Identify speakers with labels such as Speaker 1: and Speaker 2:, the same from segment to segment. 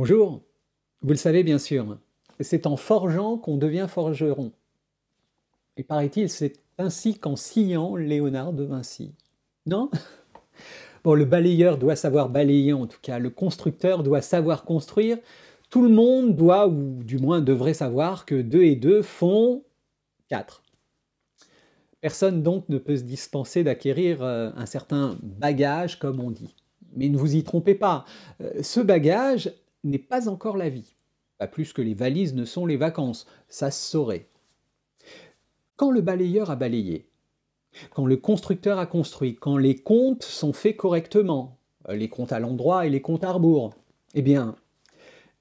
Speaker 1: Bonjour, vous le savez bien sûr, c'est en forgeant qu'on devient forgeron. Et paraît-il, c'est ainsi qu'en sciant Léonard de Vinci. Non Bon, le balayeur doit savoir balayer en tout cas, le constructeur doit savoir construire, tout le monde doit, ou du moins devrait savoir, que 2 et 2 font 4. Personne donc ne peut se dispenser d'acquérir euh, un certain bagage, comme on dit. Mais ne vous y trompez pas, euh, ce bagage, n'est pas encore la vie. Pas plus que les valises ne sont les vacances, ça se saurait. Quand le balayeur a balayé, quand le constructeur a construit, quand les comptes sont faits correctement, euh, les comptes à l'endroit et les comptes à rebours, eh bien,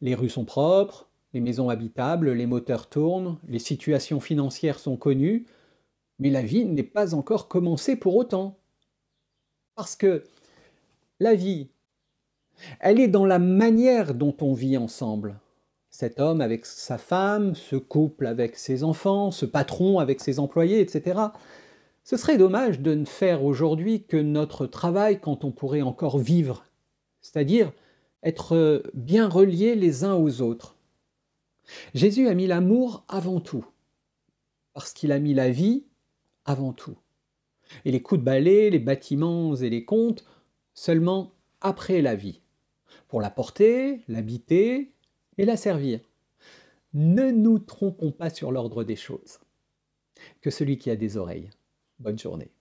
Speaker 1: les rues sont propres, les maisons habitables, les moteurs tournent, les situations financières sont connues, mais la vie n'est pas encore commencée pour autant. Parce que la vie, elle est dans la manière dont on vit ensemble. Cet homme avec sa femme, ce couple avec ses enfants, ce patron avec ses employés, etc. Ce serait dommage de ne faire aujourd'hui que notre travail quand on pourrait encore vivre, c'est-à-dire être bien reliés les uns aux autres. Jésus a mis l'amour avant tout, parce qu'il a mis la vie avant tout. Et les coups de balai, les bâtiments et les comptes seulement après la vie pour la porter, l'habiter et la servir. Ne nous trompons pas sur l'ordre des choses. Que celui qui a des oreilles. Bonne journée.